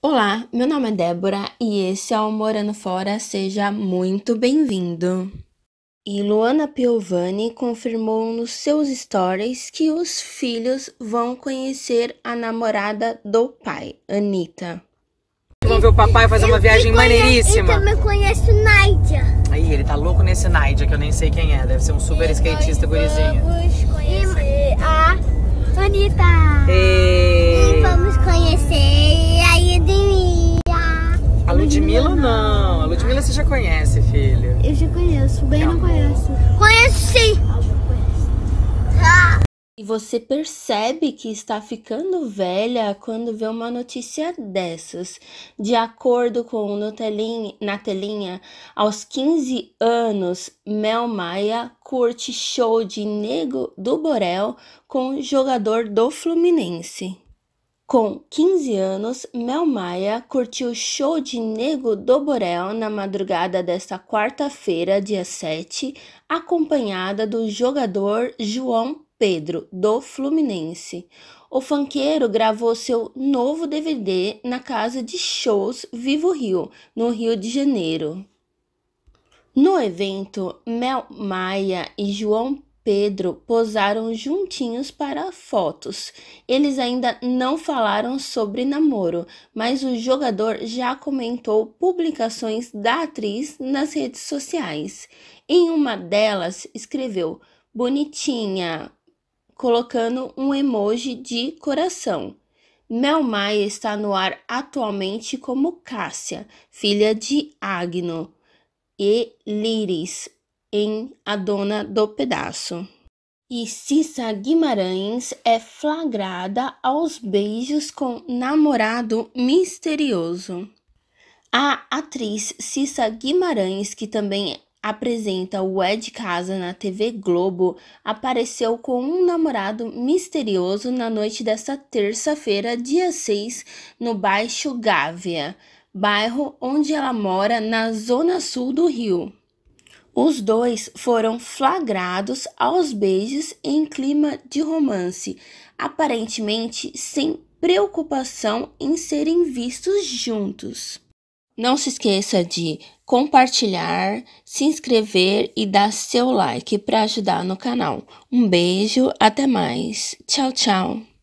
Olá, meu nome é Débora e esse é o Morando Fora. Seja muito bem-vindo. E Luana Piovani confirmou nos seus stories que os filhos vão conhecer a namorada do pai, Anitta. Vamos ver o papai fazer eu, uma viagem maneiríssima. Eu também conheço Nádia. Aí, ele tá louco nesse Nádia, que eu nem sei quem é. Deve ser um super e skatista gurizinho. Vamos conhecer. E... você já conhece, filho? Eu já conheço, bem não, conheço. Conheci. sim! E você percebe que está ficando velha quando vê uma notícia dessas. De acordo com no telinha, na telinha, aos 15 anos, Mel Maia curte show de Nego do Borel com jogador do Fluminense. Com 15 anos, Mel Maia curtiu o show de Nego do Borel na madrugada desta quarta-feira, dia 7, acompanhada do jogador João Pedro, do Fluminense. O fanqueiro gravou seu novo DVD na casa de shows Vivo Rio, no Rio de Janeiro. No evento, Mel Maia e João Pedro posaram juntinhos para fotos. Eles ainda não falaram sobre namoro, mas o jogador já comentou publicações da atriz nas redes sociais. Em uma delas, escreveu: Bonitinha, colocando um emoji de coração. Mel Maia está no ar atualmente como Cássia, filha de Agno e Liris, em A Dona do Pedaço. E Cissa Guimarães é flagrada aos beijos com namorado misterioso. A atriz Cissa Guimarães, que também apresenta o É de Casa na TV Globo, apareceu com um namorado misterioso na noite desta terça-feira, dia 6, no Baixo Gávea, bairro onde ela mora, na zona sul do Rio. Os dois foram flagrados aos beijos em clima de romance, aparentemente sem preocupação em serem vistos juntos. Não se esqueça de compartilhar, se inscrever e dar seu like para ajudar no canal. Um beijo, até mais. Tchau, tchau.